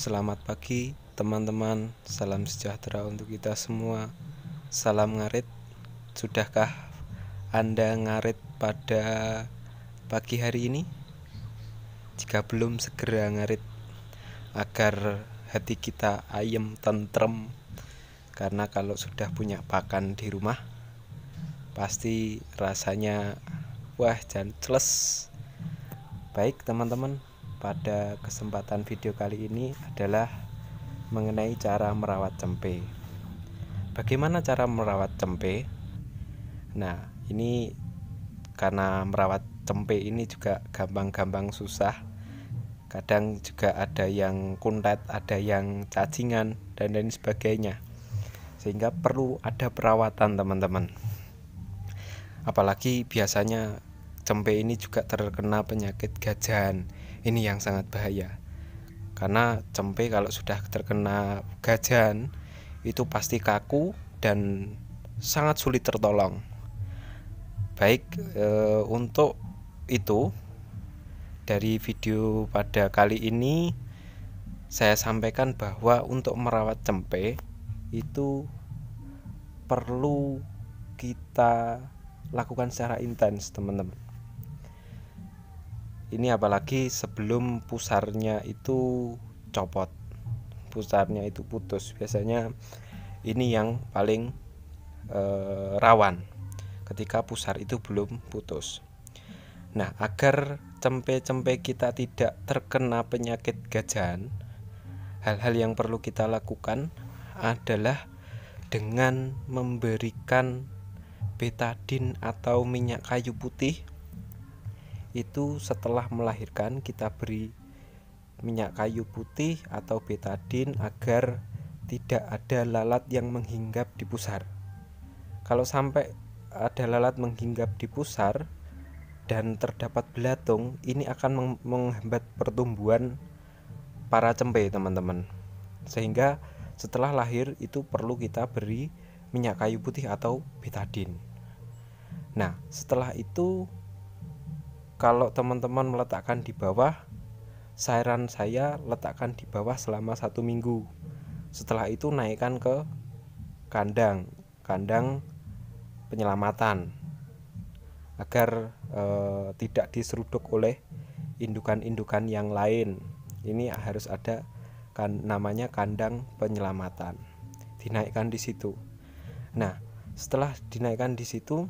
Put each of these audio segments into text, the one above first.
Selamat pagi teman-teman, salam sejahtera untuk kita semua. Salam ngarit. Sudahkah Anda ngarit pada pagi hari ini? Jika belum segera ngarit agar hati kita ayem tentrem karena kalau sudah punya pakan di rumah pasti rasanya wah jancles. Baik teman-teman, pada kesempatan video kali ini adalah mengenai cara merawat cempe. Bagaimana cara merawat cempe? Nah, ini karena merawat cempe ini juga gampang-gampang susah. Kadang juga ada yang kuntet, ada yang cacingan dan lain sebagainya. Sehingga perlu ada perawatan, teman-teman. Apalagi biasanya Cempe ini juga terkena penyakit gajahan. Ini yang sangat bahaya. Karena cempe kalau sudah terkena gajahan itu pasti kaku dan sangat sulit tertolong. Baik, e, untuk itu dari video pada kali ini saya sampaikan bahwa untuk merawat cempe itu perlu kita lakukan secara intens, teman-teman ini apalagi sebelum pusarnya itu copot pusarnya itu putus biasanya ini yang paling e, rawan ketika pusar itu belum putus nah agar cempe-cempe kita tidak terkena penyakit gajahan hal-hal yang perlu kita lakukan adalah dengan memberikan betadin atau minyak kayu putih itu setelah melahirkan kita beri minyak kayu putih atau betadin agar tidak ada lalat yang menghinggap di pusar. Kalau sampai ada lalat menghinggap di pusar dan terdapat belatung, ini akan menghambat pertumbuhan para cempe, teman-teman. Sehingga setelah lahir itu perlu kita beri minyak kayu putih atau betadin. Nah, setelah itu kalau teman-teman meletakkan di bawah saran saya letakkan di bawah selama satu minggu setelah itu naikkan ke kandang kandang penyelamatan agar e, tidak diseruduk oleh indukan-indukan yang lain ini harus ada kan namanya kandang penyelamatan dinaikkan di situ nah setelah dinaikkan di situ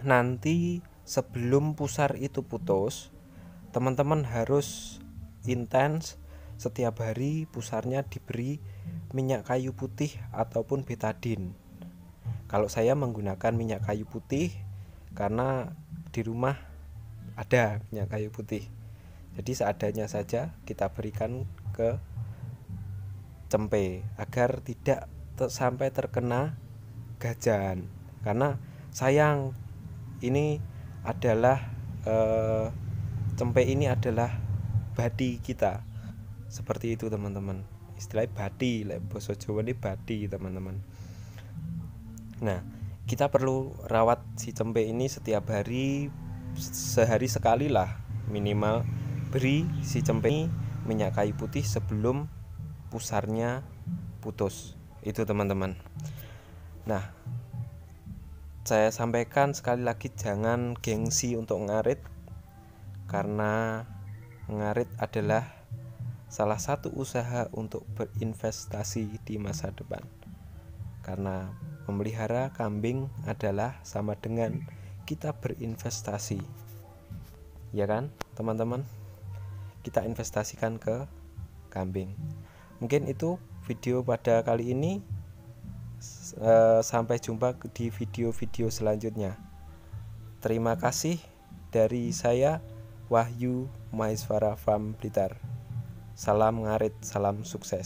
nanti sebelum pusar itu putus teman-teman harus intens setiap hari pusarnya diberi minyak kayu putih ataupun betadin kalau saya menggunakan minyak kayu putih karena di rumah ada minyak kayu putih jadi seadanya saja kita berikan ke cempe agar tidak ter sampai terkena gajan karena sayang ini adalah eh, cempe ini adalah badi kita seperti itu teman-teman istilah badi lek bahasa Jawa ini badi teman-teman nah kita perlu rawat si cempe ini setiap hari sehari sekali lah minimal beri si cempe ini minyak kayu putih sebelum pusarnya putus itu teman-teman nah saya sampaikan sekali lagi jangan gengsi untuk ngarit karena ngarit adalah salah satu usaha untuk berinvestasi di masa depan. Karena memelihara kambing adalah sama dengan kita berinvestasi. Ya kan, teman-teman? Kita investasikan ke kambing. Mungkin itu video pada kali ini. Eh, sampai jumpa di video-video selanjutnya. Terima kasih dari saya Wahyu Maiswara Farm Blitar. Salam ngarit, salam sukses.